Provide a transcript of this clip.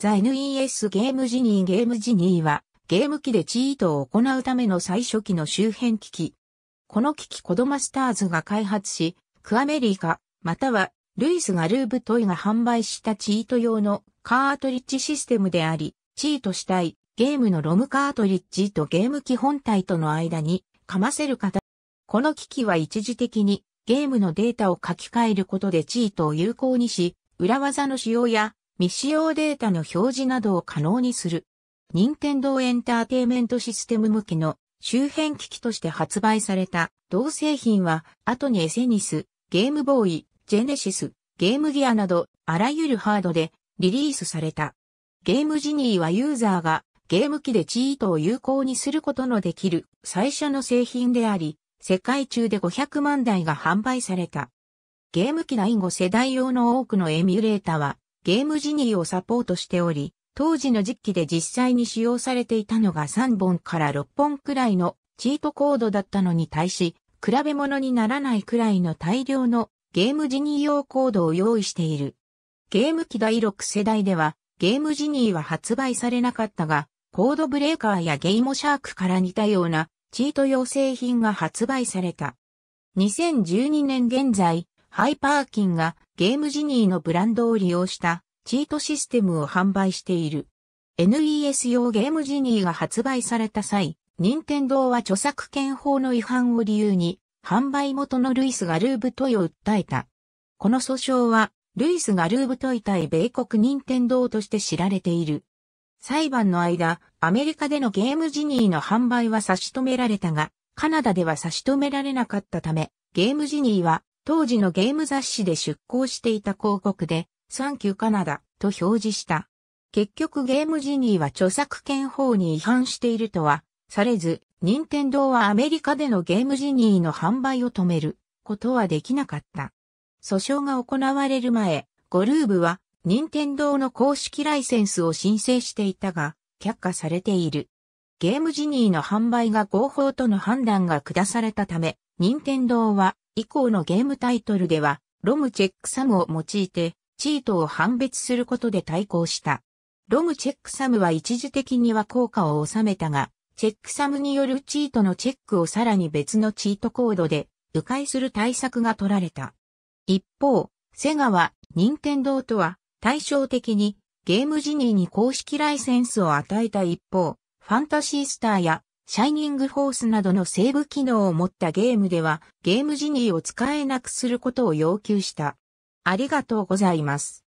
ザ・ NES ゲームジニーゲームジニーはゲーム機でチートを行うための最初期の周辺機器。この機器コドマスターズが開発し、クアメリカ、またはルイスがルーブトイが販売したチート用のカートリッジシステムであり、チートしたいゲームのロムカートリッジとゲーム機本体との間にかませる形。この機器は一時的にゲームのデータを書き換えることでチートを有効にし、裏技の使用や未使用データの表示などを可能にする。任天堂エンターテイメントシステム向けの周辺機器として発売された同製品は、後にエセニス、ゲームボーイ、ジェネシス、ゲームギアなど、あらゆるハードでリリースされた。ゲームジニーはユーザーがゲーム機でチートを有効にすることのできる最初の製品であり、世界中で500万台が販売された。ゲーム機内5世代用の多くのエミュレータはゲームジニーをサポートしており、当時の実機で実際に使用されていたのが3本から6本くらいのチートコードだったのに対し、比べ物にならないくらいの大量のゲームジニー用コードを用意している。ゲーム機第6世代では、ゲームジニーは発売されなかったが、コードブレーカーやゲイモシャークから似たようなチート用製品が発売された。2012年現在、ハイパーキンがゲームジニーのブランドを利用したチートシステムを販売している。NES 用ゲームジニーが発売された際、任天堂は著作権法の違反を理由に、販売元のルイス・ガルーブトイを訴えた。この訴訟は、ルイス・ガルーブトイ対米国任天堂として知られている。裁判の間、アメリカでのゲームジニーの販売は差し止められたが、カナダでは差し止められなかったため、ゲームジニーは当時のゲーム雑誌で出稿していた広告で、サンキューカナダと表示した。結局ゲームジニーは著作権法に違反しているとは、されず、任天堂はアメリカでのゲームジニーの販売を止めることはできなかった。訴訟が行われる前、ゴルーブは任天堂の公式ライセンスを申請していたが、却下されている。ゲームジニーの販売が合法との判断が下されたため、任天堂は以降のゲームタイトルでは、ロムチェックサムを用いて、チートを判別することで対抗した。ロムチェックサムは一時的には効果を収めたが、チェックサムによるチートのチェックをさらに別のチートコードで迂回する対策が取られた。一方、セガは、任天堂とは対照的にゲームジニーに公式ライセンスを与えた一方、ファンタシースターやシャイニングフォースなどのセーブ機能を持ったゲームでは、ゲームジニーを使えなくすることを要求した。ありがとうございます。